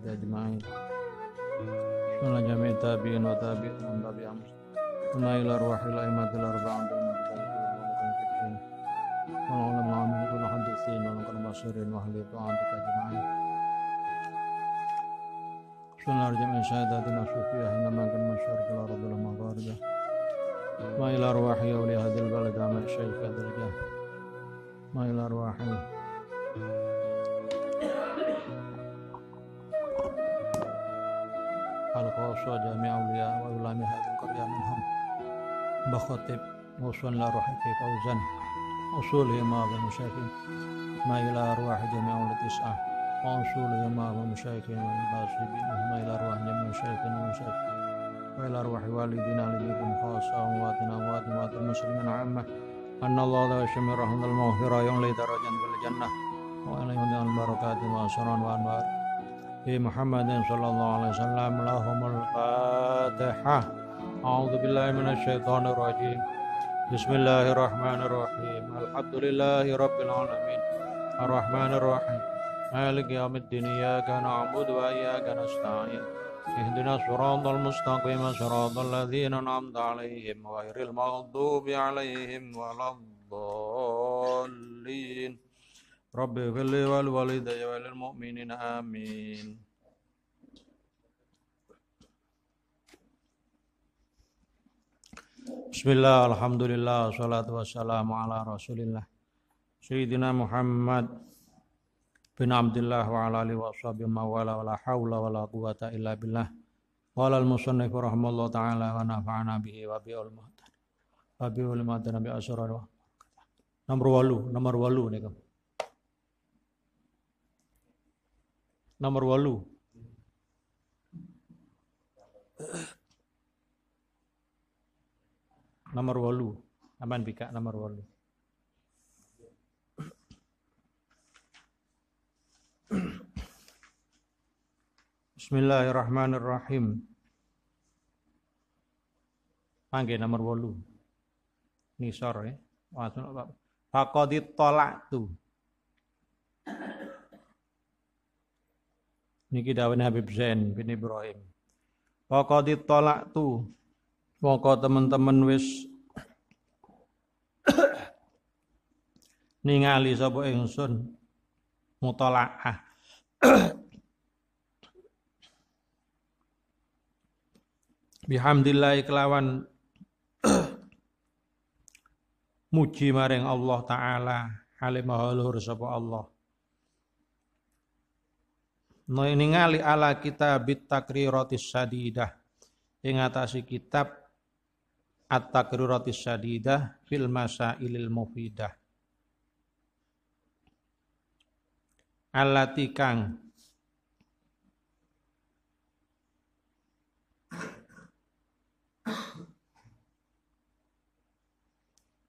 الأولاد أجمعين شكرا لجميع التابعين وتابعين ومن تبعهم ونا إلى أرواح الأئمة الأربعة المتكلمين والعلماء من المحدثين والمبشرين وأهل طاعتك أجمعين شكرا لجميع شهاداتنا الصوفية حينما كان من شرق الأرض إلى مغاربها وإلى أرواح أولي هذه البلد عمل الشيخ هذا ما الى أرواح وأوصى جميع أولياء وعلماء هذه القرية منهم بخطب وصول لا روح في فوزا أصولهما ومشايخهم ما إلى أرواح جميع التسعة وأصولهما ومشايخهم والباصبينهما إلى أرواح جميع مشايخنا ومشايخنا وإلى أرواح والدنا لديكم خاصة أمواتنا أموات أموات المسلمين عامة أن الله لا يشمر رحمة المغفرة يملي درجا في الجنة وأن يهدي البركات وأسرا وأنوار في محمد صلى الله عليه وسلم لهم الفاتحة أعوذ بالله من الشيطان الرجيم بسم الله الرحمن الرحيم الحمد لله رب العالمين الرحمن الرحيم مالك يوم الدين إياك نعبد وإياك نستعين اهدنا الصراط المستقيم صراط الذين أنعمت عليهم غير المغضوب عليهم ولا الضالين رب اغفر لي ولوالدي وللمؤمنين آمين Bismillah, Alhamdulillah, salatu wassalamu ala rasulillah Sayyidina Muhammad bin Abdullah wa ala alihi wa sahbihi ta'ala wa nafa'ana bihi wa bi'ul muhtan Wa bi'ul muhtan bi Nomor walu, nomor walu nih kamu nomor walu. Nomor walu. Aman bika nomor walu. Bismillahirrahmanirrahim. Mangke nomor walu. Nisor ya. Fakodit tolak tuh. Niki dawuhne Habib Zain bin Ibrahim. Poko ditolak tu. Poko teman-teman wis ningali sapa ingsun ah. Bihamdillah kelawan muji maring Allah taala alim maha luhur sapa Allah ningali ala kita bitakri roti sadidah ingatasi kitab at roti sadidah fil masa ilil mufidah alatikang kang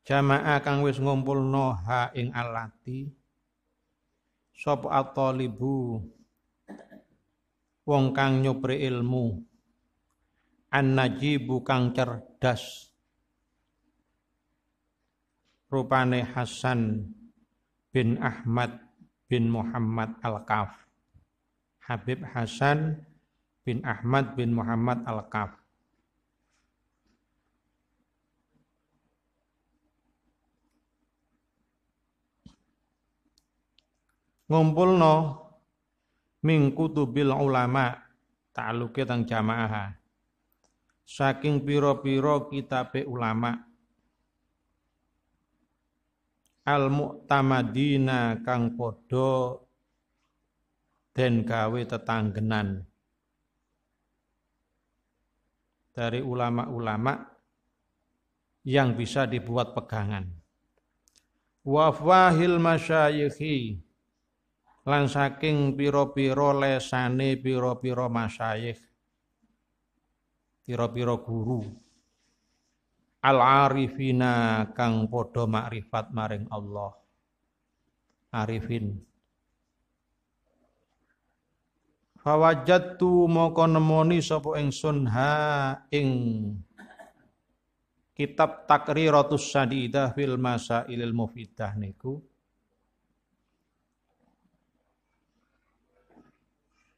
jamaah kang wis ngumpul noha ing alati sop atau libu wong kang nyupri ilmu an najibu kang cerdas rupane Hasan bin Ahmad bin Muhammad Al-Kaf Habib Hasan bin Ahmad bin Muhammad Al-Kaf ngumpulno min kutubil ulama ta'luke tang jamaah saking piro-piro kitab ulama al muktamadina kang padha den gawe tetanggenan dari ulama-ulama yang bisa dibuat pegangan. Wafwahil masyayikhi lan saking pira-pira lesane pira-pira masyayikh pira-pira guru al arifina kang padha makrifat maring Allah arifin fawajattu moko nemoni sapa ingsun ha ing kitab takriratus sadidah fil masailil mufidah niku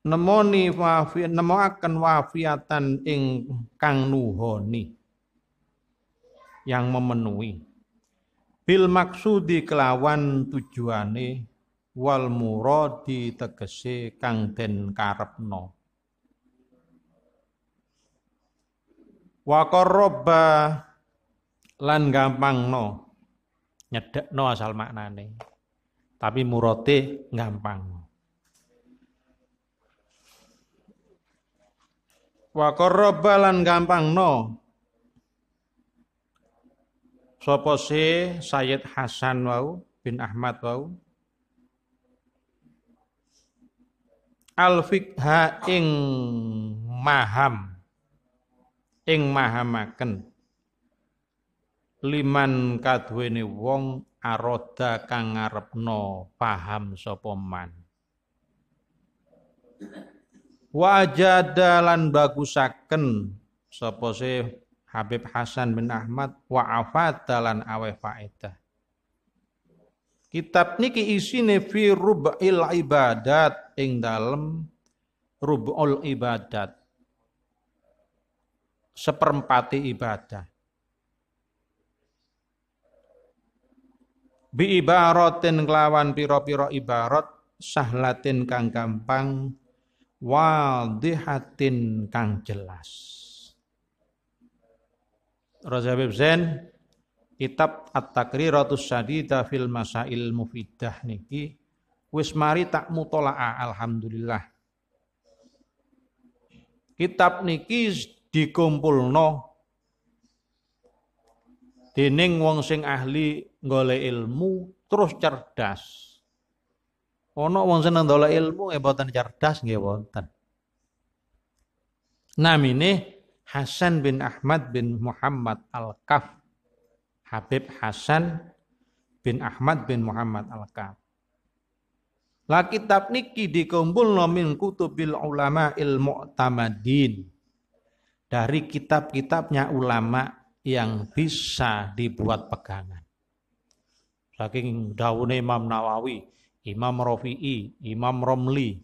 nemoni wafi nemoaken wafiatan ing kang nuhoni yang memenuhi bil maksudi kelawan tujuane wal di tegese kang den karepno wa roba lan gampangno no asal maknane tapi murote gampang wa qarrab lan gampangno sapa se Sayyid Hasan wau bin Ahmad wau al fiqha ing maham ing mahamaken liman kaduwene wong aroda kang ngarepno paham sapa man wa bagusaken sapa se Habib Hasan bin Ahmad wa afatalan awe faedah Kitab niki isine fi rub'il ibadat ing dalem rub'ul ibadat seperempati ibadah bi ibaratin kelawan piro-piro ibarat sahlatin kang gampang Wal dihatin kang jelas. Raja Habib Zain, kitab at Ratus Sadidah fil Masail Mufidah niki wis mari tak mutolaa, alhamdulillah. Kitab niki dikumpulno dening wong sing ahli ngole ilmu terus cerdas Ono wong seneng dolek ilmu e boten cerdas nggih wonten. Namine Hasan bin Ahmad bin Muhammad Al-Kaf. Habib Hasan bin Ahmad bin Muhammad Al-Kaf. La kitab niki dikumpul min kutubil ulama ilmu tamadin. Dari kitab-kitabnya ulama yang bisa dibuat pegangan. Saking daun Imam Nawawi, Imam Rafi'i, Imam Romli,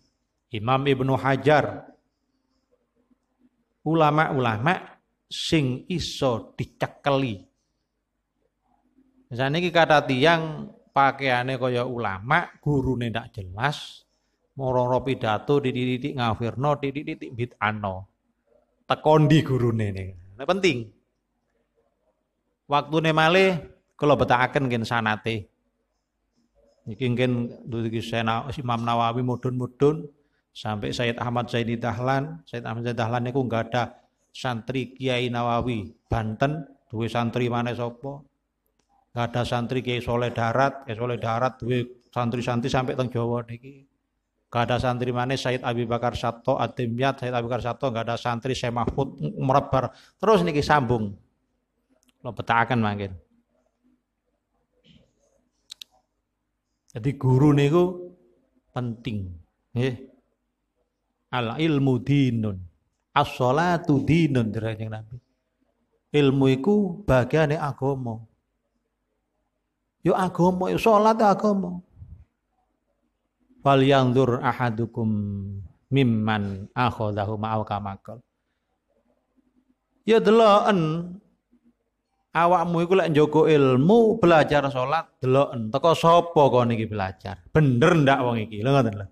Imam Ibnu Hajar, ulama-ulama sing iso dicekeli. Misalnya kita kata tiang pakaiannya kaya ulama, guru neda jelas, mororo pidato dididik ngafirno, dididik bid'ano. Tekondi guru ning. Nah, penting. Waktune malih betah akan gen sanate. Niki mungkin duduki nah, Imam Nawawi mudun-mudun sampai Sayyid Ahmad Zaini Dahlan, Sayyid Ahmad Zaini Dahlan niku enggak ada santri Kiai Nawawi Banten, duwe santri mana sopo? Enggak ada santri Kiai Soleh Darat, Kiai Soleh Darat duwe santri-santri sampai teng Jawa niki. Enggak ada santri mana Sayyid Abi Bakar Sato Atimyat Sayyid Abi Bakar Sato enggak ada santri Syekh Mahfud merebar. Terus niki sambung. Lo betakan mungkin. Jadi guru niku penting. Nggih. Al ilmu dinun. As-shalatu dinun derajeng Nabi. Ilmu iku bagiane agama. Yo ya agama, yo ya salat agama. Fal yanzur ahadukum mimman akhadahu ma'al kamakal. Ya deloken awakmu iku lek njogo ilmu belajar salat delok. teko sapa kok niki belajar bener ndak wong iki lho ngoten lho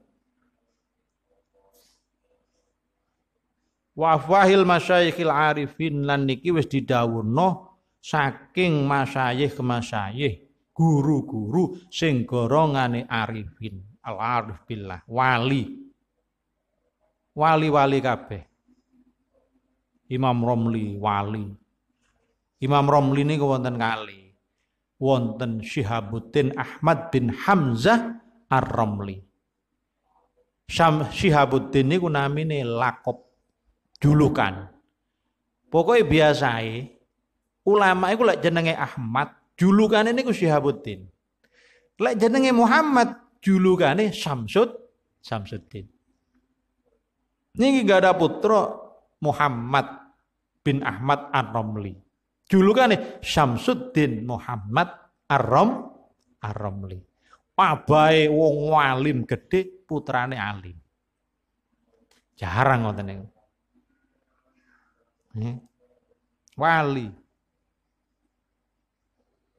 wafahil masyayikhil arifin lan niki wis didhawuhno saking masyayikh ke masyayikh guru-guru sing gorongane arifin al arif billah wali wali-wali kabeh Imam Romli wali Imam Romli ini wonten kali. Wonten Syihabuddin Ahmad bin Hamzah Ar-Romli. Syihabuddin niku namine lakop julukan. Pokoknya biasa ulama itu lek jenenge Ahmad, julukan ini ku Syihabuddin. Lek jenenge Muhammad, julukan ini Samsud Samsuddin. Nih gak ada putra Muhammad bin Ahmad Ar romli Julukan nih, Syamsuddin Muhammad Arom Aromli. Pabai wong walim gede putrane alim. Jarang ngoten niku. Hmm? Wali.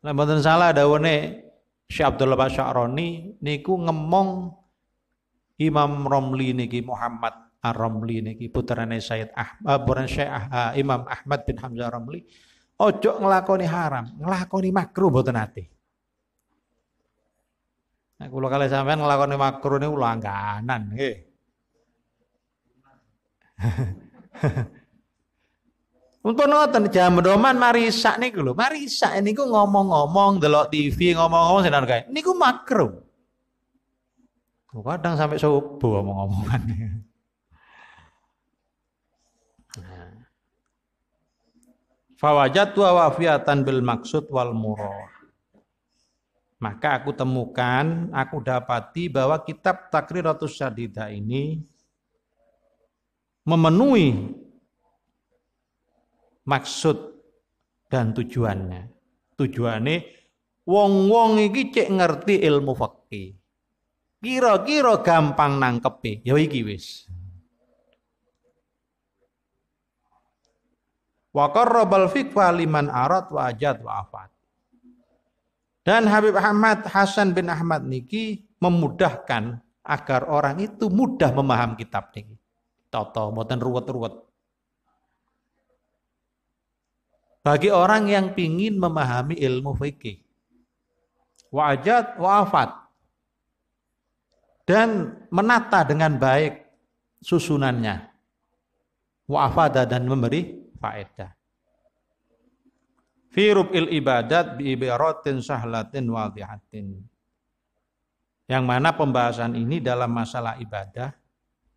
Lah mboten salah dawane Syekh Abdullah Basyaroni niku ngemong Imam Romli niki Muhammad Ar-Romli niki putrane Sayyid Ahmad, eh, putrane Syekh ah, Imam Ahmad bin Hamzah Romli ojo ngelakoni haram, ngelakoni makruh buat nanti. Nah, kalau kalian sampai ngelakoni makruh ini ulang kanan, Untuk nonton jam doman mari sak nih lho, mari sak isak gue ngomong-ngomong delok TV ngomong-ngomong sinar ini gue makruh. Kadang sampai subuh ngomong-ngomongan. Fawajatu wafiatan bil maksud wal murad. Maka aku temukan, aku dapati bahwa kitab Takriratus sadida ini memenuhi maksud dan tujuannya. Tujuannya wong-wong iki cek ngerti ilmu fakih, Kira-kira gampang nangkep. Ya iki wis. Wa qarrabal fikwa liman arat wa ajad wa afad. Dan Habib Ahmad Hasan bin Ahmad niki memudahkan agar orang itu mudah memaham kitab niki. Toto mboten ruwet-ruwet. Bagi orang yang ingin memahami ilmu fikih. wa ajad wa afad Dan menata dengan baik susunannya. Wafada dan memberi faedah. Fi rub'il ibadat bi ibaratin sahlatin wadihatin. Yang mana pembahasan ini dalam masalah ibadah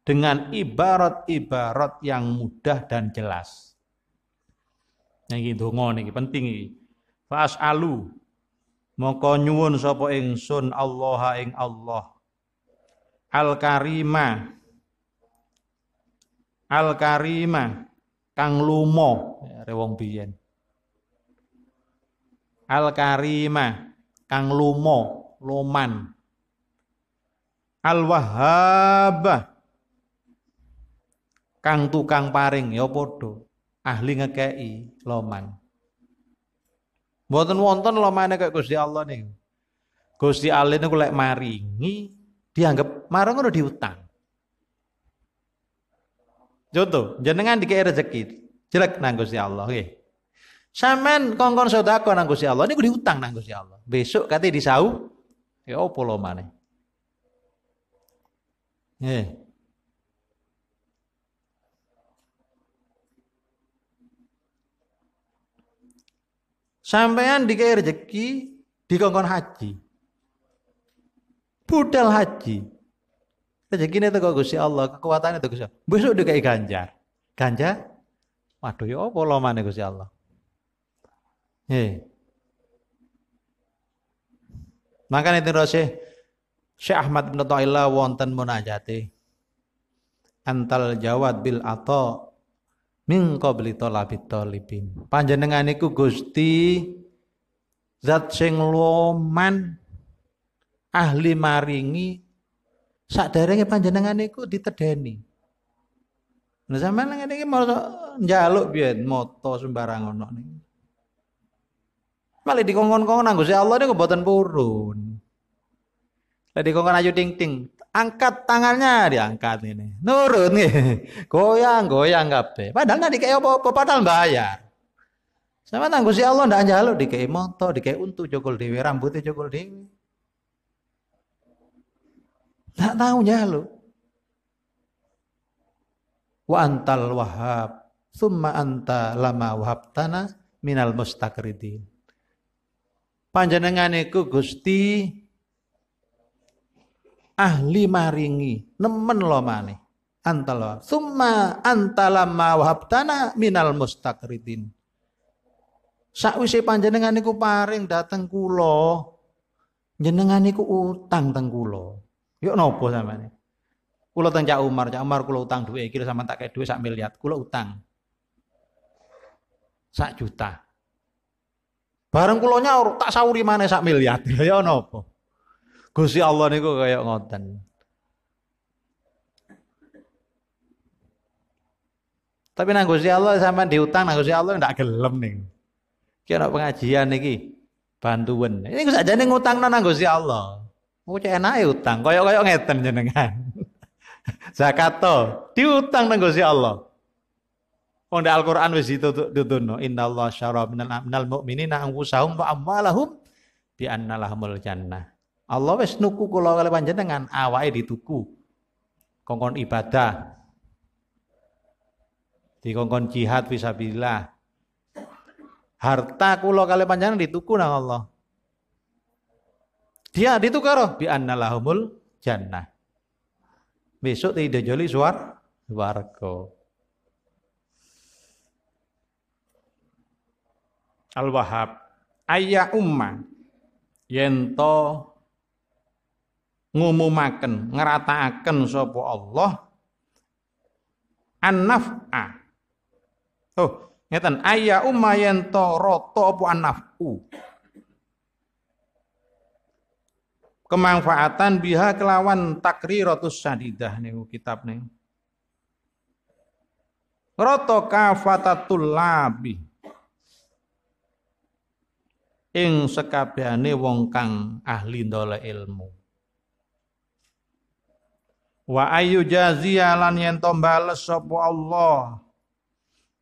dengan ibarat-ibarat yang mudah dan jelas. Yang nah, gitu donga ini penting ini. Fa'as'alu moko nyuwun sapa ingsun Allah ing Allah. Al-Karima Al-Karima kang lumo ya, rewong biyen al karimah kang lumo loman al wahhabah kang tukang paring ya podo ahli ngekei loman mboten wonten lomane kayak Gusti Allah nih. Gusti Allah niku lek maringi dianggap marang ngono diutang Contoh, jenengan dikei rezeki, jelek nanggus ya Allah oke Samen kongkon sodako nanggus ya Allah, gue diutang nanggus ya Allah. Besok katanya disau, ya opo lo mana? Eh. Sampean dikei rezeki di kongkon haji. Budal haji ini tuh gusi Allah, kekuatannya tuh gusi Allah. Besok dikai ganjar. Ganjar, Waduh yo ya apa mana Gusti Allah. Hei. makan itu Rasul Syekh Ahmad bin Taala wonten munajati. Antal jawad bil ato min qabli talabit talibin. Panjenengan iku Gusti zat sing loman ahli maringi sak derenge panjenengan niku ditedeni. Lah sampean ngene iki mau njaluk biyen moto sembarang ono niku. Malah dikongkon-kongkon nang Gusti Allah niku mboten purun. Lah dikongkon ayu ting-ting, angkat tangannya diangkat ini. Nurun Goyang-goyang kabeh. Padahal nanti kayak apa-apa, padahal bayar. Sama nang Gusti Allah ndak njaluk kayak moto, kayak untu jokol dewi, rambutnya jokol dewi. Tak ya lu. Wa antal wahab. summa anta lama wahab tanah minal mustakridin. Panjenenganiku Gusti ahli maringi, nemen lo mani. Antal wahab, summa anta lama wahab tanah minal mustakridin. Sakwisi panjenengan niku paring dateng kulo, jenengan utang teng Yuk nopo sampean. Kulo teng Cak Umar, Cak Umar kulo utang duit iki sama tak kayak duit sak miliar, kulo utang. Sak juta. Bareng kulo nyaur tak sauri maneh sak miliar. Ya nopo. Gusti Allah niku kaya ngoten. Tapi nang Gusti Allah sama diutang nang Gusti Allah ndak gelem ning. Kira pengajian niki bantuan. Ini saja nih ngutang nang Gusti Allah. Oh cek ya utang, koyok koyok ngeten jenengan. Zakato diutang nang Gusti Allah. Wong Al-Qur'an wis "Inna Allah syara minal, amnal mu'minina anfusahum wa amwalahum bi annalahumul jannah. Allah wis nuku kula kali panjenengan awake dituku. Kongkon ibadah. di kongkon jihad fisabilillah. Harta kula kali panjenengan dituku nang Allah. Dia ditukar bi annalahumul jannah. Besok tidak joli suar warga. al wahab ayya umma yento ngumumaken ngerataaken sopo Allah an-naf'a oh ngeten ayya umma yento roto apa an-naf'u kemanfaatan biha kelawan takri rotus sadidah niku kitab niku Roto kafatatul labi ing sekabiane wong kang ahli dola ilmu wa ayu jazialan yang yen tombales Allah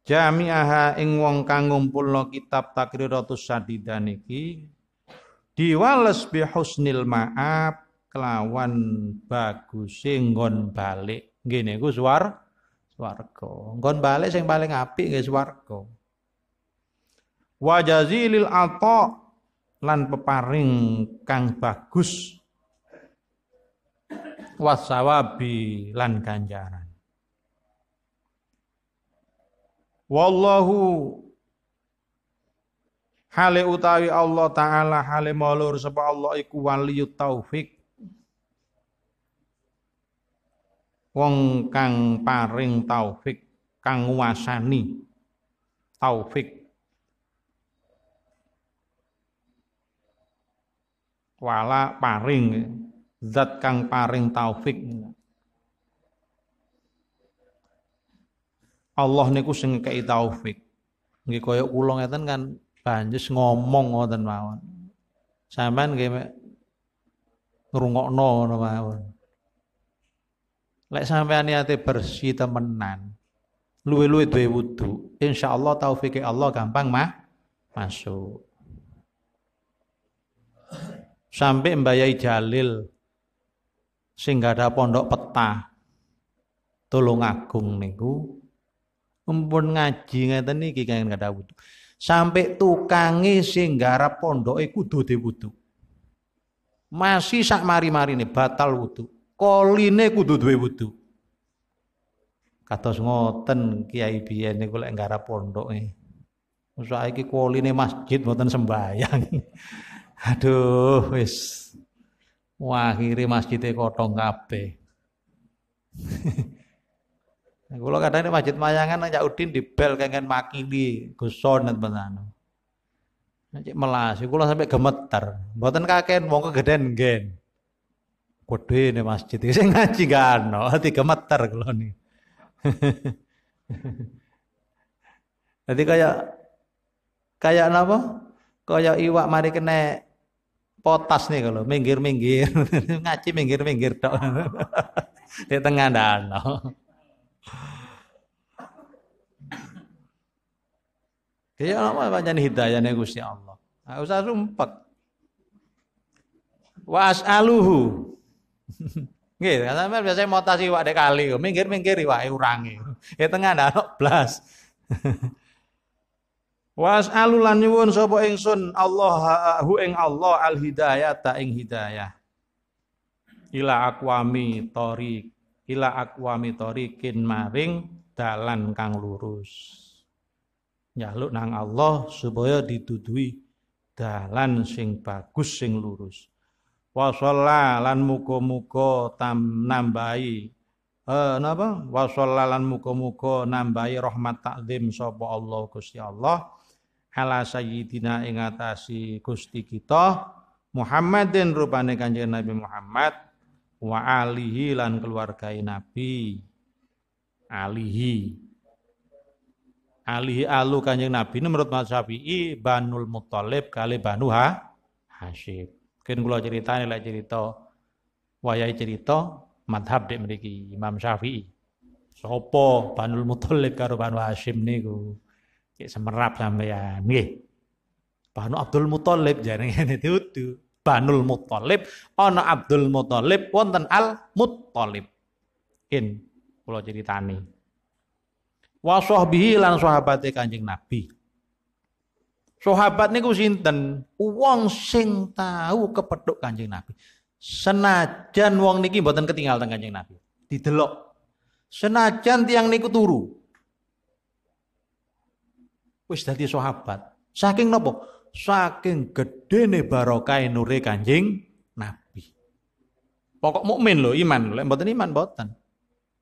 jami'aha ing wong kang ngumpulno kitab takriratus sadidah niki diwales bihusnil ma'ab kelawan bagus nggon balik nggih niku suwar swarga nggon balik sing paling apik nggih swarga wa jazilil lan peparing kang bagus wasawabi lan ganjaran wallahu Hale utawi Allah taala hale maulur sebab Allah iku waliyut taufik. Wong kang paring taufik, kang wasani taufik. Wala paring zat kang paring taufik. Allah niku sing kei taufik. Nggih kaya kula kan Banjus ngomong ngoten mawon. Sampeyan nggih ngrungokno ngono mawon. Lek sampean niate bersih temenan, luwe-luwe duwe wudu, insyaallah taufike Allah gampang mah masuk. Sampai mbayai Jalil sing ada pondok peta. Tolong agung niku. Mumpun ngaji ngeten iki kangen kada wudu sampai tukangi sing garap pondoke kudu diwudu. Masih sak mari-marine batal wudu. Koline kudu duwe wudu. Kados ngoten Kiai biyen niku lek garap pondoke. Saiki koline masjid mboten sembayang. Aduh wis. Wah, akhire masjide kotong kabeh. Nah, kalau kadang ini anu. masjid mayangan Cak Udin bel kengen makili guson dan teman Nanti melas, kula sampai gemeter. kakek mau ke kegeden gen. Kode ini masjid iki ngaji gak ono, ati gemeter kula nih. Jadi kayak kayak apa? Kayak iwak mari kene potas nih kalau minggir-minggir ngaji minggir-minggir dok Di tengah danau. Kaya nama pancen hidayah Gusti Allah. Nah, usah sumpek. Wa as'aluhu. Nggih, kan sampeyan biasa motasi wak dek kali, minggir-minggir iwake eh, urange. Ya tengah ndak blas. Was'alu lan nyuwun sapa ingsun Allah hu ing Allah al hidayah ta ing hidayah. Ila aqwami tariq, ila aqwami tariqin maring dalan kang lurus nyaluk nang Allah supaya ditudui dalan sing bagus sing lurus wasolla lan muko muko tam nambahi eh napa wasolla lan muko muko nambahi rahmat takzim sapa Allah Gusti Allah ala sayyidina ing atasi Gusti kita Muhammadin rupane Kanjeng Nabi Muhammad wa alihi lan keluarga Nabi alihi alihi alu kanjeng Nabi ini menurut Mas Syafi'i Banul Muttalib kali Banu ha? Kini Mungkin cerita ini lah cerita wayai cerita madhab dek mriki Imam Syafi'i. Sopo Banul Muttalib karo Banu Hashim nih, Cek semerap sampeyan. Nggih. Banu Abdul Muttalib jarene ini itu. Banul Muttalib Ono Abdul Muttalib wonten Al Muttalib. In kula ceritani wa sahbihi lan sahabate Kanjeng Nabi. Sahabat niku sinten? Wong sing tahu kepethuk Kanjeng Nabi. Senajan wong niki mboten ketinggalan Kanjeng Nabi. Didelok. Senajan tiang niku turu. Wis dadi sahabat. Saking nopo? Saking gedene barokah nure Kanjeng Nabi. Pokok mukmin lho iman, lek mboten iman mboten.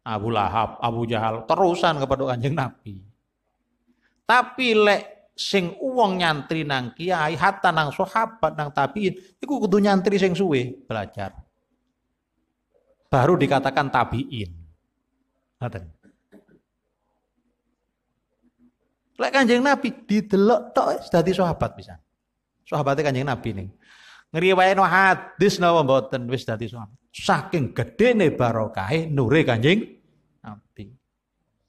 Abu Lahab, Abu Jahal terusan kepada Kanjeng Nabi. Tapi lek sing uang nyantri nang kiai hatta nang sahabat nang tabiin iku kudu nyantri sing suwe belajar. Baru dikatakan tabiin. Ngaten. Lek Kanjeng Nabi didelok tok dadi sahabat bisa. Sahabate Kanjeng Nabi ning. ngriwayatno hadis napa mboten wis dadi sahabat. Saking gedene barokah nure Kanjeng abdi.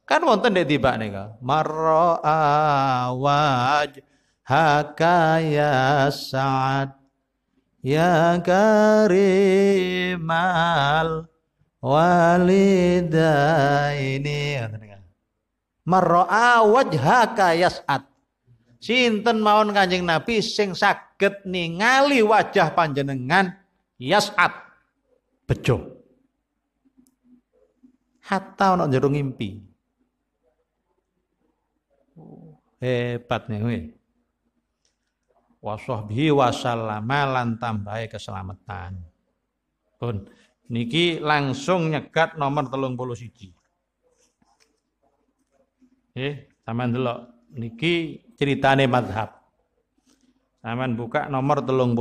Kan wonten dek tiba nika. Marra awaj hakaya saat ya karimal ini. marra awaj hakaya saat. Sinten maun Kanjeng Nabi sing saged ningali wajah panjenengan yas'at bejo hatta ono jero ngimpi. Oh, Hebat nih Wasoh wa sallama lan tambahi keselamatan. Pun niki langsung nyegat nomor telung Nggih, siji. Eh, sampean delok niki ceritane madhab. Sampean buka nomor telung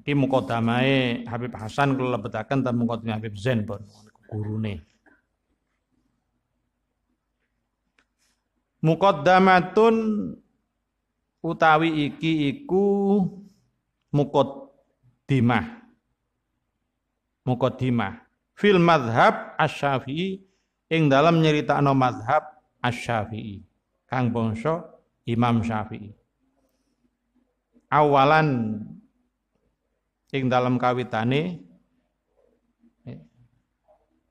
Iki mukodamai Habib Hasan kalau lebetakan dan mukodamai Habib Zain pun gurune. damatun utawi iki iku mukoddimah. Mukoddimah. Fil madhab asyafi'i ing dalam nyeritakno madhab asyafi'i. Kang Bonso Imam Syafi'i. Awalan ing dalam kawitane eh,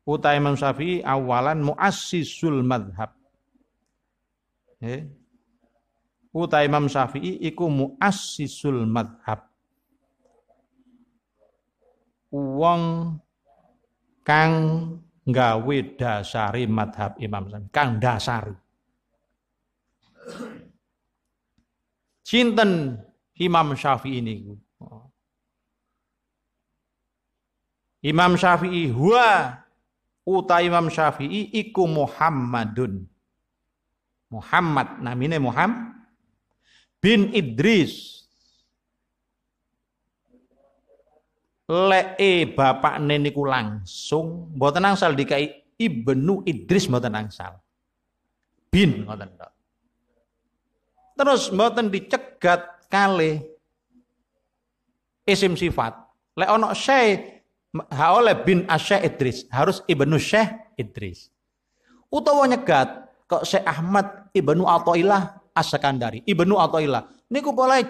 uta Imam Syafi'i awalan muassisul madhab eh, uta Imam Syafi'i iku muassisul madhab wong kang gawe dasari madhab Imam Syafi'i kang dasari Sinten Imam Syafi'i niku Imam Syafi'i huwa uta Imam Syafi'i iku Muhammadun. Muhammad namine Muhammad bin Idris. Lee bapak niku langsung mboten angsal dikai Ibnu Idris mboten angsal. Bin mboten Terus mboten dicegat kali isim sifat. Lek ana syai Haole bin Asyekh Idris, harus Ibnu Syekh Idris. Utawa nyegat kok Syekh Ahmad Ibnu Athaillah As-Sakandari, Ibnu Athaillah. Niku boleh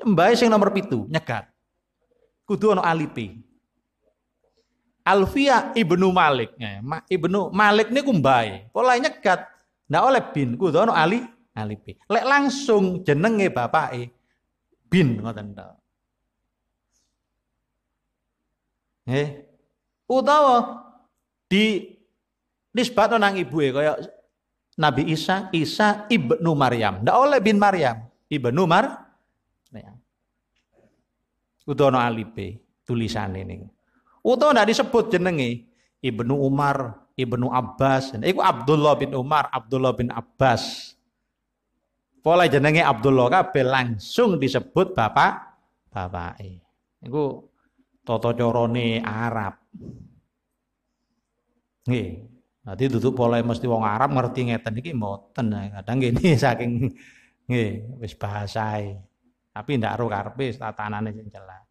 mbae sing nomor pitu nyegat. Kudu ana alipi. Alfia Ibnu Malik. Eh, Ma, Ibnu Malik niku mbae. Pola nyegat ndak oleh bin kudu ana ali alipi. Lek langsung jenenge bapake bin ngoten to. eh Utawa di orang nang ya, kayak Nabi Isa, Isa ibnu Maryam. Tidak oleh bin Maryam, ibnu Mar. Utono alipe tulisan ini Utono tidak disebut jenenge Ibnu Umar, Ibnu Abbas. Iku Abdullah bin Umar, Abdullah bin Abbas. Pola jenenge Abdullah kabe langsung disebut bapak eh Iku tata carane Arab. nih. Nanti duduk pola mesti wong Arab ngerti ngeten iki mboten. Nah, kadang gini saking nggih wis bahasae. Tapi ndak ro karepe tatanane sing jelas.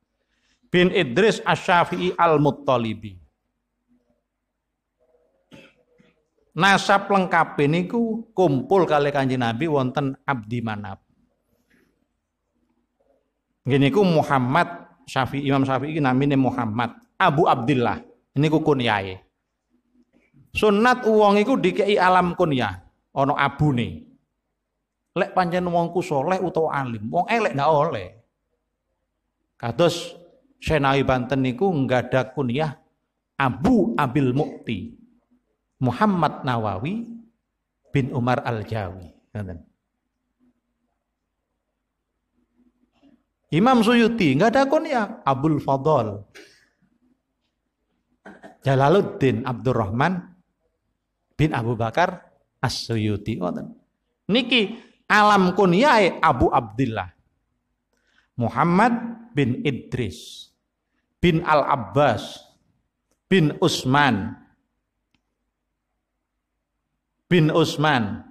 Bin Idris Asy-Syafi'i Al-Muttalibi. Nasab lengkap ini ku kumpul kali kanji Nabi wonten Abdi manap? Gini ku Muhammad Syafi'i Imam Syafi'i ini namine Muhammad Abu Abdullah. Ini ku kunyai. Sunat uang itu dikei alam kunya. ono Abu nih. Lek panjen wongku soleh utawa alim, Uang elek gak oleh. Kados Senawi Banten niku ada kunyah Abu Abil Mukti. Muhammad Nawawi bin Umar Al-Jawi. Imam Suyuti nggak ada kunyah Abdul Fadl. Jalaluddin Abdurrahman bin Abu Bakar As-Suyuti. Niki alam kunyai Abu Abdullah. Muhammad bin Idris bin Al-Abbas bin Usman bin Usman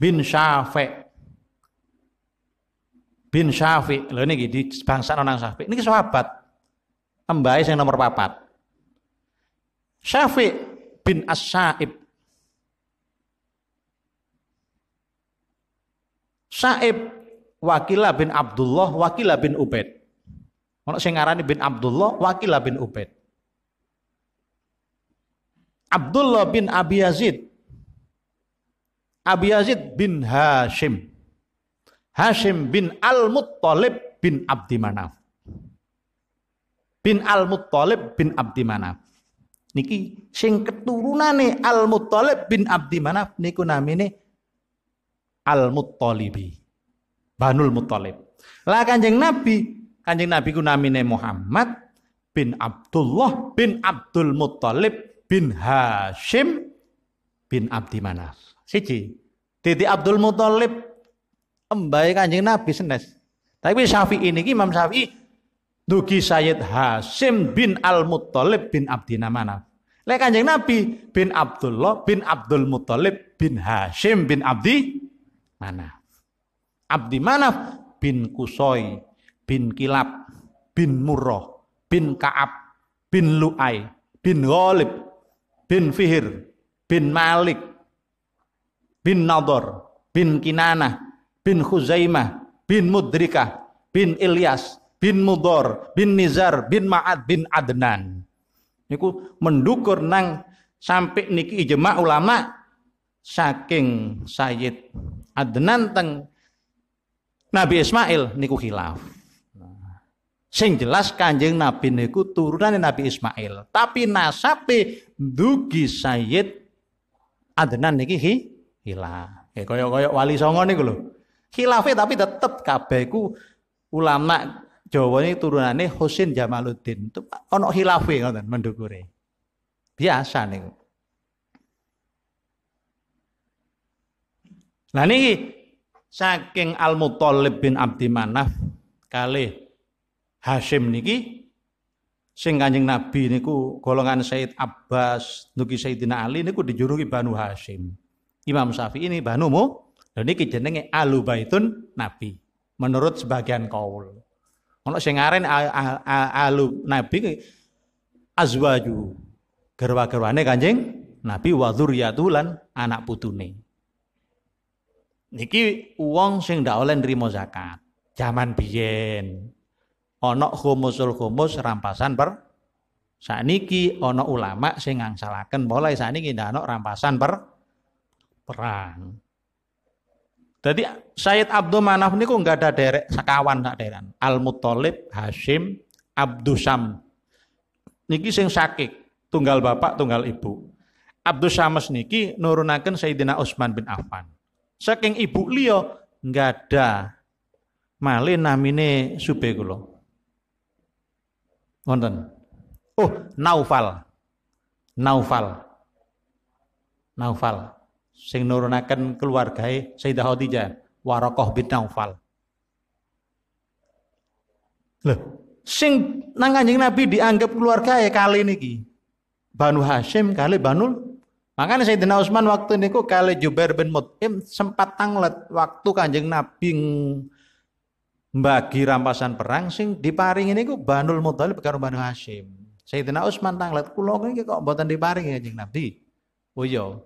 bin Syafiq bin Syafi. Lho ini di bangsa nang Syafi. Niki sahabat. Embae sing nomor papat. Syafi bin As-Sa'ib. Sa'ib Wakila bin Abdullah, Wakilah bin Ubaid. Ono sing ngarani bin Abdullah, Wakilah bin Ubaid. Abdullah bin Abi Yazid. Abi Yazid bin Hashim. Hashim bin Al-Muttalib bin Abdi Manaf. Bin Al-Muttalib bin Abdi Manaf. Niki sing keturunane Al-Muttalib bin Abdi Manaf niku namine Al-Muttalibi. Banul Muttalib. Lah Kanjeng Nabi, Kanjeng Nabi ku namine Muhammad bin Abdullah bin Abdul Muttalib bin Hashim bin Abdi Manaf. Siji, Titi Abdul Muttalib embae Kanjeng Nabi senes. Tapi Syafi'i ini Imam Syafi'i dugi Sayyid Hasim bin Al Muttalib bin Abdi Manaf. Lek Kanjeng Nabi bin Abdullah bin Abdul Muttalib bin Hasim bin Abdi mana? Abdi mana? bin Kusoi bin Kilab bin Murrah bin Ka'ab bin Lu'ai bin Ghalib bin Fihir bin Malik bin Nador bin Kinana bin Khuzaimah bin Mudrikah bin Ilyas bin Mudor bin Nizar bin Ma'ad bin Adnan niku mendukur nang sampai niki ijma ulama saking Sayyid Adnan teng Nabi Ismail niku hilaf. sing jelas kanjeng nabi niku turunan nabi Ismail tapi nasabe dugi Sayyid Adnan niki hilaf. kayak eh koyok koyok wali songo niku lho Khilafah tapi tetap kabeh ku ulama Jawa ini turunannya Husin Jamaluddin. Itu ono khilafah ngoten mendukure. Biasa niku. Nah niki saking Al Muthalib bin Abdi Manaf kali Hashim niki sing Kanjeng Nabi niku golongan Said Abbas nuki Sayyidina Ali niku dijuluki Banu Hashim. Imam Syafi'i ini Banu mu Lho niki jenenge Alu Baitun Nabi menurut sebagian kaul. Ono sing ngaren Alu Nabi azwaju gerwa-gerwane Kanjeng Nabi wa dzurriyatulan anak putune. Niki uang sing ndak oleh nrimo zakat. Zaman biyen ana humusul humus rampasan per Saniki ono ulama sing ngangsalaken mulai saniki ndak ono rampasan per perang. Jadi Syed Abdul Manaf ini kok nggak ada derek sekawan tak deran. Al Mutolib, Hashim, Abdus Sam. Niki sing sakit, tunggal bapak, tunggal ibu. Abdus Samas niki nurunaken Sayyidina Utsman bin Affan. Saking ibu liyo nggak ada malin namine subegulo. kula. Oh, Naufal. Naufal. Naufal sing nurunaken keluargae Sayyidah Khadijah Warokoh bin Naufal. Loh, sing nang Kanjeng Nabi dianggap keluargae kali niki. Banu Hashim kali Banul, Makanya Sayyidina Utsman waktu niku kali Jubair bin Mut'im sempat tanglet waktu Kanjeng Nabi bagi rampasan perang sing diparingi niku Banul Muthalib karo Banu Hashim. Sayyidina Utsman tanglet kula niki kok mboten diparingi Kanjeng Nabi. Oh iya,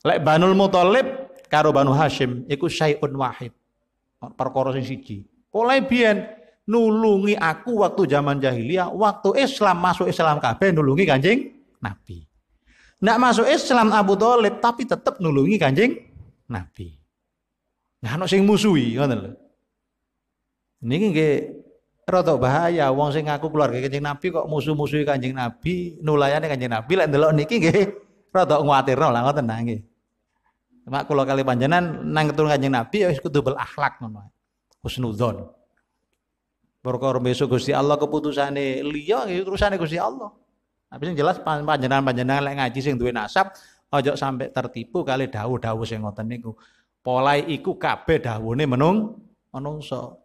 Lek Banul Mutalib karo Banu Hashim iku syai'un wahid. Perkara sing siji. Oleh biyen nulungi aku waktu zaman jahiliyah, waktu Islam masuk Islam kabeh nulungi Kanjeng Nabi. Nak masuk Islam Abu Thalib tapi tetap nulungi Kanjeng Nabi. Nah, ana sing musuhi ngoten lho. Niki nggih rada bahaya wong sing ngaku keluarga Kanjeng Nabi kok musuh-musuhi Kanjeng Nabi, nulayane Kanjeng Nabi lek ndelok niki nggih rada nguwatirno lah ngoten nah, nggih. Mak kula kali panjenengan nang ketulung Kanjeng Nabi ya wis kudu bel akhlak ngono. Husnudzon. Perkara besok Gusti Allah keputusane liya terusane ya Gusti Allah. Tapi nah, yang jelas panjenengan-panjenengan lek ngaji sing duwe nasab ojo sampai tertipu kali dawuh-dawuh sing ngoten niku. Polai iku kabeh dawuhne menung menungso.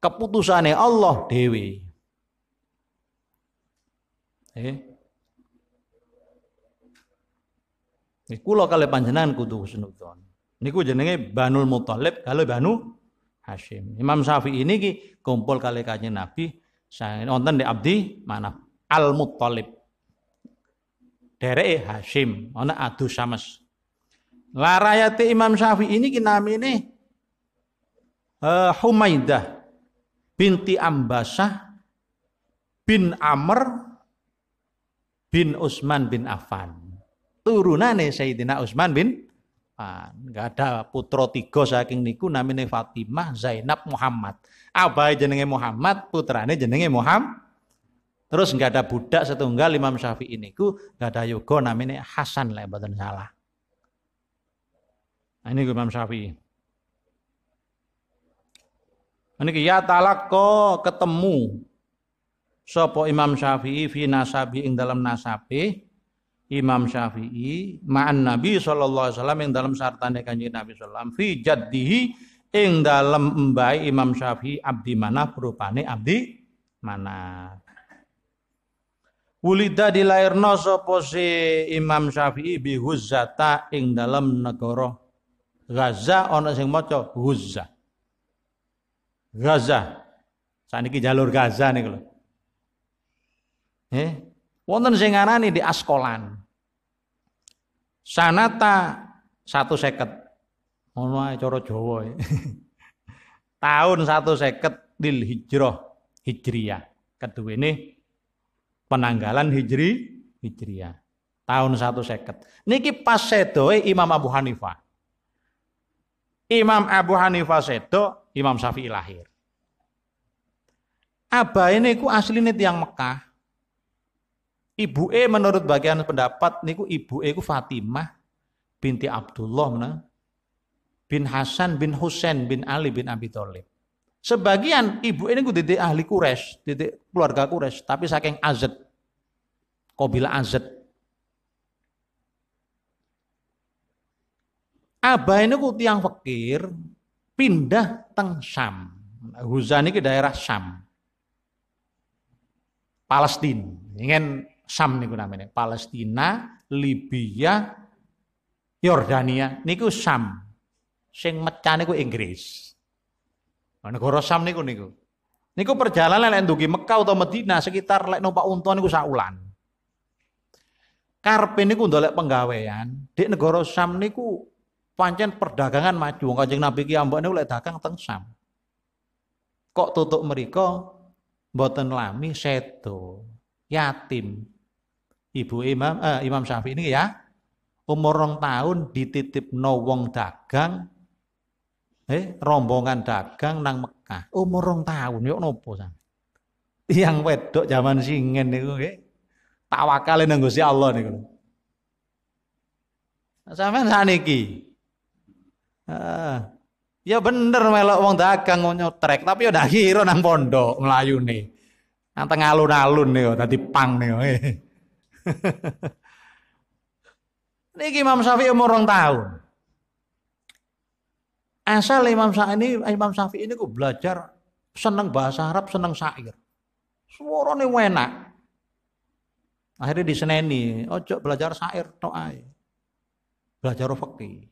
Keputusane Allah dewi. Eh, Niku lo kali panjenengan kudu husnudzon. Niku jenenge Banul Mutalib kalau Banu Hashim. Imam Syafi'i ini ki kumpul kali kaji Nabi saya nonton di Abdi mana Al Mutalib Dere Hashim Ona adu Samas. Larayati Imam Syafi'i ini ki ini uh, eh, Humaidah binti Ambasah bin Amr bin Utsman bin Affan turunane ya Sayyidina Utsman bin Affan. Enggak ada putra tiga saking niku namine Fatimah, Zainab, Muhammad. Apa ya jenenge Muhammad, putrane jenenge Muhammad. Terus enggak ada budak setunggal Imam Syafi'i niku, enggak ada yoga namine Hasan lah mboten salah. Nah, ini Imam Syafi'i. Ini ya talak ko ketemu sopo Imam Syafi'i fi nasabi ing dalam nasabi Imam Syafi'i ma'an Nabi sallallahu alaihi wasallam yang dalam sartane Kanjeng Nabi sallallahu fi jaddihi ing dalam mbai Imam Syafi'i abdi mana rupane abdi mana Wulida dilairno sapa si Imam Syafi'i bi Huzzata ing dalam negara Gaza ana sing maca Huzza. Gaza. Saniki jalur Gaza niku lho. Eh, wonten sing ngarani di Askolan sanata satu seket ngono ae cara Jawa tahun satu seket lil hijrah hijriah kedua ini penanggalan hijri hijriah tahun satu seket niki pas sedo e Imam Abu Hanifah Imam Abu Hanifah sedo Imam Syafi'i lahir Abah ini ku aslinya tiang Mekah Ibu E menurut bagian pendapat niku ibu E ku Fatimah binti Abdullah mana? bin Hasan bin Husain bin Ali bin Abi Thalib. Sebagian ibu ini ku titik ahli Quraisy, titik keluarga Quraisy, tapi saking azad. Kobila azad. Abah ini ku tiang fakir pindah teng Sam. Huzani ke daerah Sam. Palestina. Ingin Sam niku namanya. Palestina, Libya, Yordania niku Sam. Sing mecah niku Inggris. Nah, negara Sam niku niku. Niku perjalanan lek ndugi Mekah atau medina sekitar lek numpak unta niku saulan. Karpe niku ndolek penggawean, di negara Sam niku pancen perdagangan maju. Kanjeng Nabi ki ambane lek dagang teng Sam. Kok tutup mereka mboten lami seto yatim ibu Imam eh, Imam Syafi'i ini ya umur rong tahun dititip nowong dagang eh rombongan dagang nang Mekah umur rong tahun yuk nopo sang yang wedok zaman singen nih, nggih tawakalin nang si Allah niku nah, sampean saniki ah, ya bener melok wong dagang nyotrek tapi udah ya kira nang pondok melayu nih nang tengah alun-alun nih tadi ya, pang nih ya, Niki Imam Syafi'i umur rong tahun. Asal Imam Syafi'i Imam Syafi'i ini ku belajar seneng bahasa Arab, seneng syair. nih enak. Akhirnya di ini, ojo belajar syair to'ai. Belajar fakih.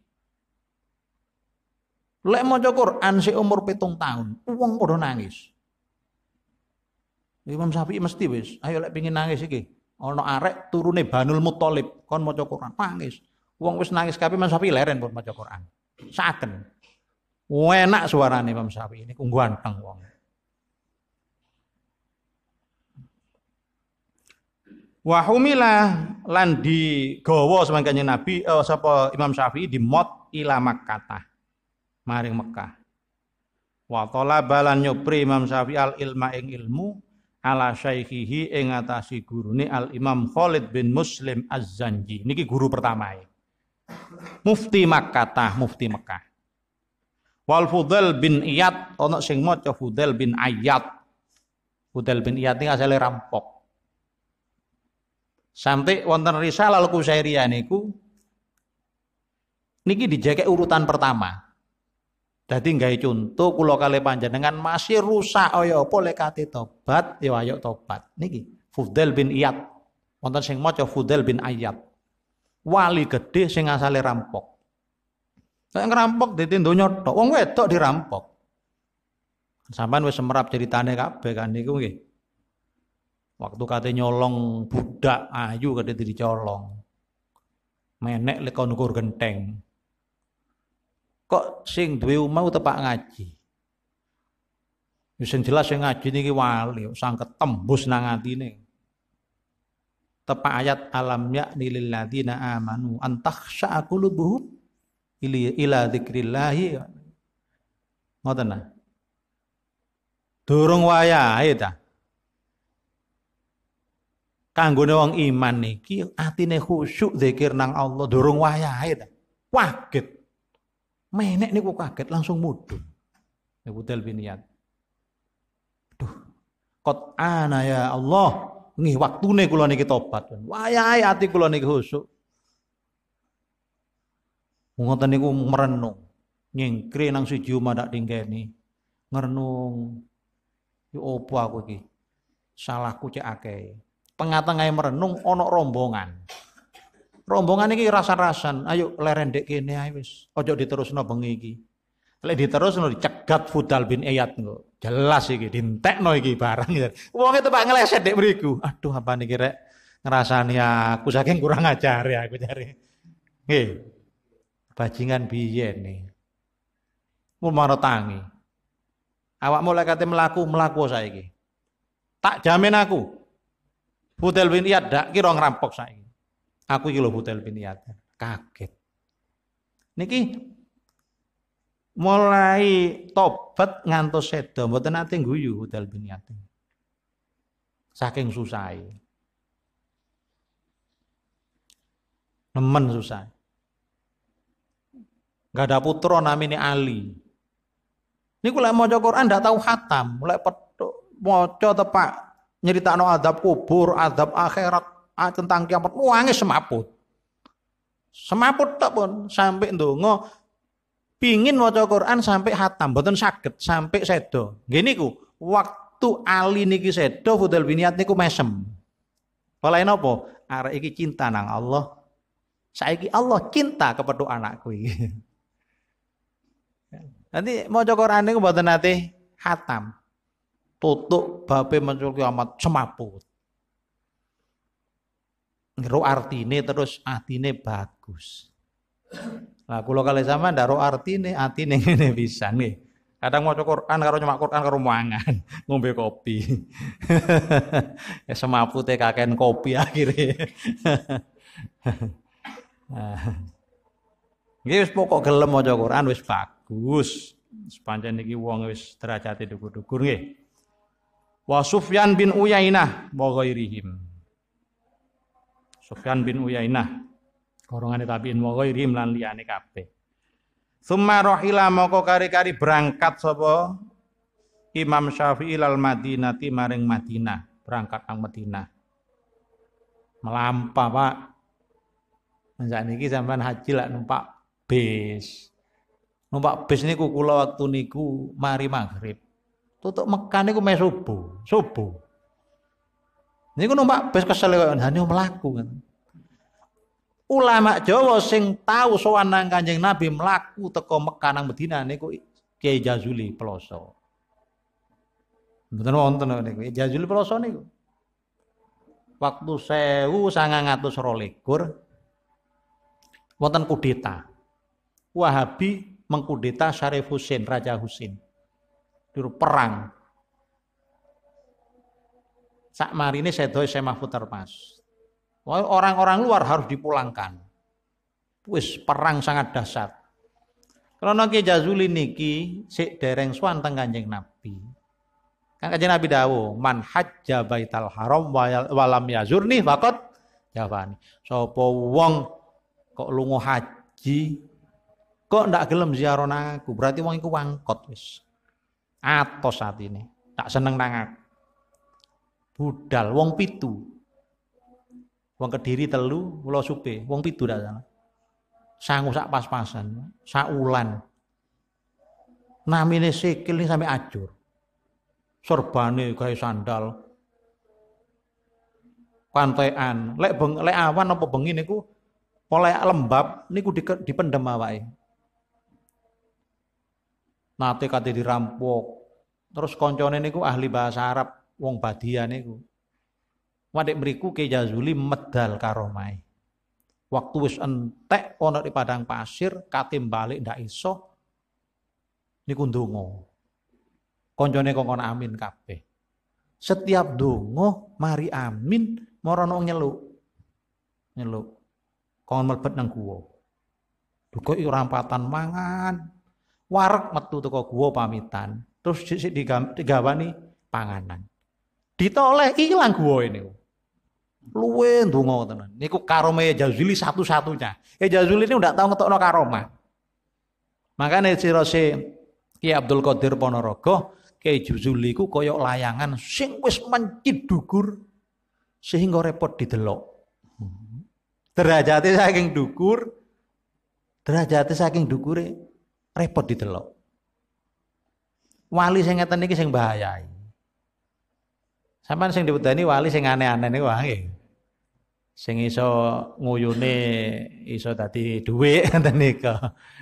Lek mau Quran si umur pitung tahun, uang udah nangis. Imam Syafi'i mesti wis, ayo lek pingin nangis iki ana arek turune Banul Muthalib kon maca Quran nangis wong wis nangis kabeh Imam Syafi'i leren pun maca Quran saken enak suarane Imam Syafi'i niku ganteng wong wa humila lan gowo semangkanya Nabi eh, sapa Imam Syafi'i di mot ilamak kata, maring Mekah wa tola lan nyupri Imam Syafi'i al ilma ing ilmu ala syaikhihi ing atasi gurune Al Imam Khalid bin Muslim Az-Zanji. Niki guru pertama ya. Mufti Makkah, Mufti Mekah. Wal Fudel bin Iyad ana sing maca Fudel bin Ayyad. Fudel bin Iyad iki asale rampok. Sampai wonten risalah Al-Qusairiyah niku niki dijekek urutan pertama. Dadi nggawe conto kula kali dengan masih rusak kaya oh apa kata tobat ya ayo tobat. Niki Fudel bin Iyad. Wonten sing maca Fudel bin Ayyad. Wali gede sing asale rampok. Nek ngerampok ditindonya tok. Wong wedok dirampok. Sampai wis semerap ceritane kabeh kan niku nggih. Waktu kate nyolong budak ayu kate dicolong. Menek lekon ukur genteng kok sing duwe omah tepak ngaji ya, sing jelas sing ngaji niki wali sang ketembus nang atine tepak ayat alam ya lil ladina amanu antakhsha qulubuhum ila ila dzikrillah ngoten nah durung wayahe ta kanggone wong iman niki atine khusyuk zikir nang Allah durung wayahe ta kaget menek niku kaget langsung mudun niku del biniat duh kot ana ya Allah nggih waktune kula niki tobat wayahe hati kulo niki husuk Mungkin niku merenung nyengkre nang siji omah dak tinggeni ngerenung yo opo aku iki salahku cek akeh tengah-tengah merenung onok rombongan Rombongan ini rasa rasan ayo leren dek kene ayo wis. Ojo no bengi iki. Lek no dicegat Fudal bin Iyad engko. Jelas iki no iki barang. itu pak ngeleset dek mriku. Aduh apa niki rek ngrasani aku saking kurang ajar ya aku cari. Nggih. Bajingan biyen nih. mau maro tangi. mulai kata melaku melaku saya ini, Tak jamin aku. Fudal bin Iyad dak kira ngerampok saya Aku iki lho hotel biniatan. Kaget. Niki mulai tobat ngantos sedo mboten nate guyu hotel biniatan. Saking susai. Nemen susah. Gak ada putra namanya Ali. Ini kalau mau Quran ndak tahu hatam, mulai petuk maca tepak no adab kubur, adab akhirat ah, tentang kiamat wangi semaput. Semaput tak pun sampai ndonga pingin waca Quran sampai hatam boten sakit sampai sedo. Gini ku waktu ali niki sedo budal biniat niku mesem. Oleh nopo arah iki cinta nang Allah. Saiki Allah cinta kepada anakku iki. Nanti mau Quran niku boten nanti hatam tutup bape mencuri kiamat semaput ngero artine terus artine bagus. Lah kula kali sama ndaro artine artine ngene bisa nih. Kadang mau Quran karo nyemak Quran karo mangan, ngombe kopi. ya semapute kaken kopi akhirnya. Nggih wis pokok gelem maca Quran wis bagus. Sepanjang niki wong wis derajate dukur-dukur nggih. Wa Sufyan bin Uyainah wa ghairihim. Sufyan bin Uyainah korongane tabiin wa ghairi lan liyane kabeh Summa rohila moko kari-kari berangkat sapa Imam Syafi'i lal Madinati maring Madinah, berangkat ang Madinah. Melampa, Pak. Menjak nah, niki sampean haji lak numpak bis. Numpak bis niku kula waktu niku mari maghrib. Tutup Mekah niku meh subuh, subuh. Niku numpak bus kesel kok hane mlaku. Ulama Jawa sing tahu sowan nang Kanjeng Nabi mlaku teko Mekah nang Madinah niku Kiai Jazuli Peloso. Mboten wonten niku Kiai Jazuli Peloso niku. Waktu 1922 wonten kudeta. Wahabi mengkudeta Syarif Husin, Raja Husin. Dulu perang sak marine sedoy semah putar mas Orang-orang luar harus dipulangkan. Wis perang sangat dahsyat. Kalau nanti Jazuli niki si dereng swanten Kanjeng Nabi. Kan Kanjeng Nabi Dawo "Man hajja baital haram walam yazurni jawabani. jawani." po wong kok lungo haji kok ndak gelem ziarah aku, berarti wong iku wangkot wis. Atos ini tak seneng nang aku budal wong pitu wong kediri telu pulau supe wong pitu dah. salah sangu sak pas-pasan saulan namine sikil ini sampai acur, sorbane kayak sandal pantean lek beng, lek awan apa bengi niku oleh lembab niku dipendem awake nate kate dirampok terus koncone niku ahli bahasa Arab wong badian niku. Wadik meriku ke Jazuli medal karomai. Waktu wis entek ono di padang pasir, katim balik ndak iso. Niku kundungo, Koncone kongkon amin kape. Setiap dungo, mari amin morono nyeluk. Nyeluk. Kongkon melebet nang Duko Duga rampatan mangan. warak metu teko gua pamitan. Terus sik digawani panganan ditoleh ilang gua ini luwe ndonga tenan niku karome ya Jazuli satu-satunya ya Jazuli ini udah tau ngetokno karomah makane sirose Ki Abdul Qadir Ponorogo Ki Jazuli ku koyok layangan sing wis mencidugur sehingga repot didelok derajatnya saking dukur derajatnya saking dukure repot didelok wali sing ngeten iki sing bahayai Sampean sing diwedani wali sing aneh-aneh niku wae. Sing iso nguyune iso dadi dhuwit ngoten niku.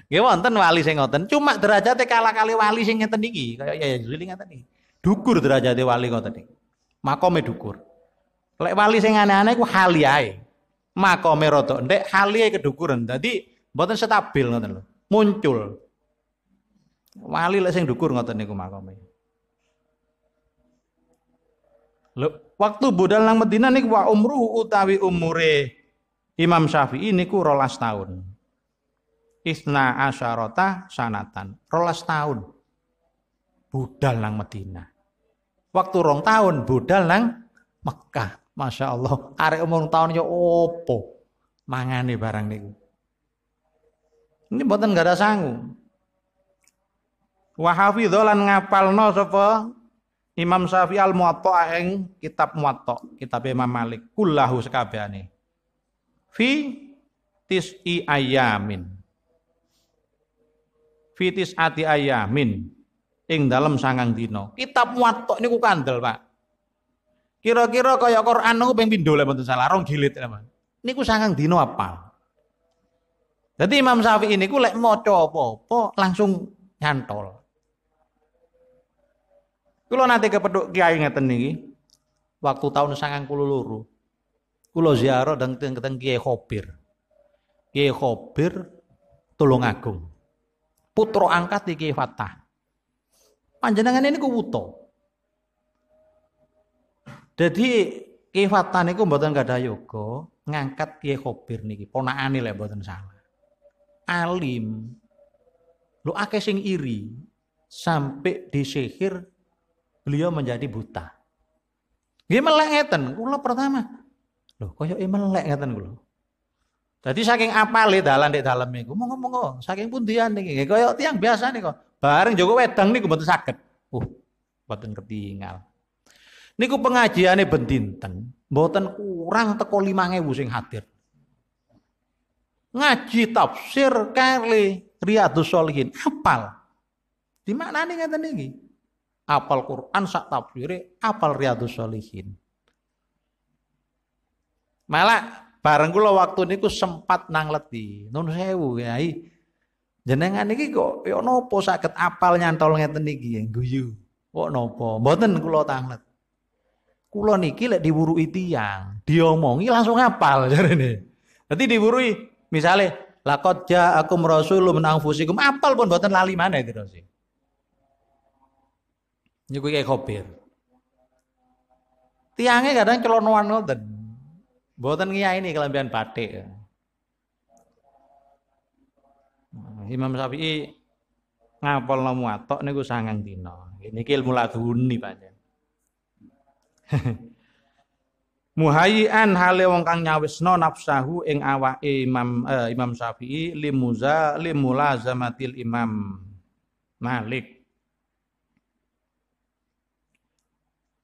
Nggih wonten wali sing ngoten, cuma derajate kala-kali wali sing ngeten iki, kaya ya Zuli ngoten iki. Dukur derajate wali ngoten iki. Makome dukur. Lek wali sing aneh-aneh iku haliai, Makome rada ndek, haliai kedukuran. Dadi mboten stabil ngoten lho. Muncul. Wali lek sing dukur ngoten niku makome. waktu budal nang Medina niku wa umru utawi umure Imam Syafi'i niku rolas tahun. Isna asyarota sanatan. Rolas tahun. Budal nang Medina. Waktu rong tahun budal nang Mekah. Masya Allah. Arek umur tahun ya opo. Mangani barang niku. Ini buatan gak ada sanggup. Wahafi dolan ngapal no sopo Imam Syafi'i al Muwatta ing kitab Muwatta, kitab Imam Malik kullahu sekabehane. Fi tis'i ayamin. Fi tis'ati ayamin ing dalam sangang dino. Kitab Muwatta niku kandel, Pak. Kira-kira kaya Quran niku ping pindho lek mboten salah, rong jilid lek. Niku sangang dino apa? Jadi Imam Syafi'i niku lek maca apa-apa langsung nyantol. Kulo nanti ke peduk kiai ngeten niki. Waktu tahun 92. Kulo ziarah dan keteng Kiai Khobir. Kiai Khobir agung, putro angkat di Kiai Fatah. Panjenengan ini wuto. Jadi Kiai Fatah niku mboten ada yoga, ngangkat Kiai Khobir niki, ponakane lek mboten salah. Alim. Lu akesing sing iri sampai disihir beliau menjadi buta. Nggih melek ngeten, kula pertama. koyok koyoke melek ngeten kula. Jadi saking apal apale dalan nek dalem iku, monggo-monggo, saking pundian nih. Nggih koyo tiyang biasa niku. Bareng Joko Wedang niku mboten saged. Uh, mboten ketingal. Niku pengajiane ben dinten, mboten kurang teko 5000 sing hadir. Ngaji tafsir kali Riyadhus solihin. apal. Di mana nih ngeten nih? apal Quran sak tafsire, apal Riyadhus solihin. Malah bareng kula waktu niku sempat nang leti. Nun sewu Kyai. Jenengan niki kok ya nopo saged apal nyantol ngeten iki guyu. Kok napa? Mboten kula tanglet. Kula niki lek diwuruki tiyang, diomongi langsung apal jarene. Dadi diwuruki misale aku ja'akum rasulun min anfusikum apal pun mboten lali mana itu sih gue kayak kopir. Tiangnya kadang kelonuan ngoten. buatan ngia ini kelebihan batik. Hmm, Imam Syafi'i ngapol nomu atok niku sangang dino ini ilmu laduni banyak muhayyan hale wong kang nyawisno nafsahu ing awake Imam eh, Imam Syafi'i limuza limulazamatil Imam Malik.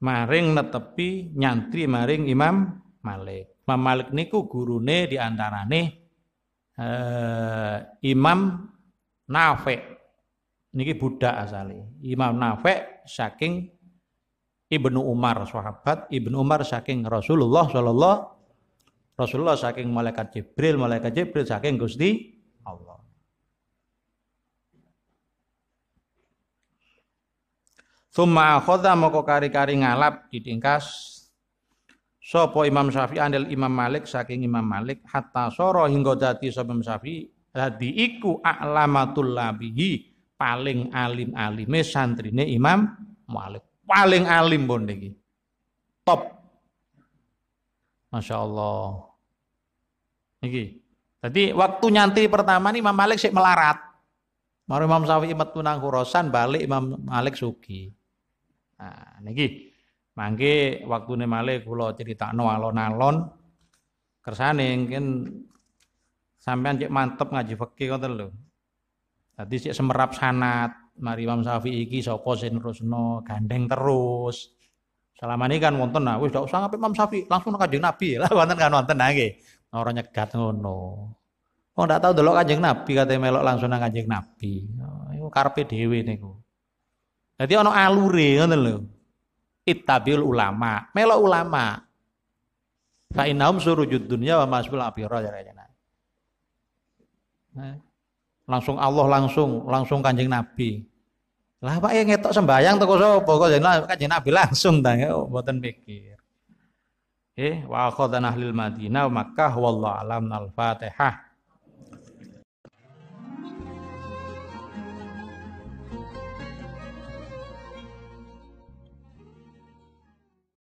maring netepi nyantri maring Imam Malik. Imam Malik niku gurune diantarane eh, Imam Nafi. Niki budak asale. Imam Nafi saking Ibnu Umar sahabat, Ibnu Umar saking Rasulullah sallallahu Rasulullah saking malaikat Jibril, malaikat Jibril saking Gusti Allah. Summa akhadha moko kari-kari ngalap ditingkas sapa Imam Syafi'i anil Imam Malik saking Imam Malik hatta soro hingga dadi sapa Imam Syafi'i dadi iku a'lamatul labihi paling alim-alime santrine Imam Malik. Paling alim pun iki. Top. Masya Allah. Iki. Jadi waktu nyantri pertama nih Imam Malik sih melarat. Maru Imam Syafi'i metu nang balik Imam Malik sugi. Nah, niki mangke waktune malih kula critakno alon-alon kersane mungkin sampean cek mantep ngaji fikih ngoten lho. Dadi cek semerap sanat mari Imam Syafi'i iki sapa sing terusno gandeng terus. Selama ini kan wonten nah wis gak usah ngapain Imam Syafi'i langsung kanjeng Nabi lah wonten kan wonten nah nggih. Nah, ora nyegat ngono. Oh ndak tahu delok kanjeng Nabi kate melok langsung nang kanjeng Nabi. Nah, iku karepe dhewe niku. Jadi orang alure ngono lho. Ittabil ulama, melo ulama. Fa innahum surujud dunya wa masbul akhirah jarene. Ya, ya, ya. Nah, langsung Allah langsung langsung kanjeng Nabi. Lah Pak ya ngetok sembayang teko sapa kok kanjeng Nabi langsung ta oh, mboten mikir Eh wa ahli ahlil Madinah Makkah wallahu alam al-Fatihah.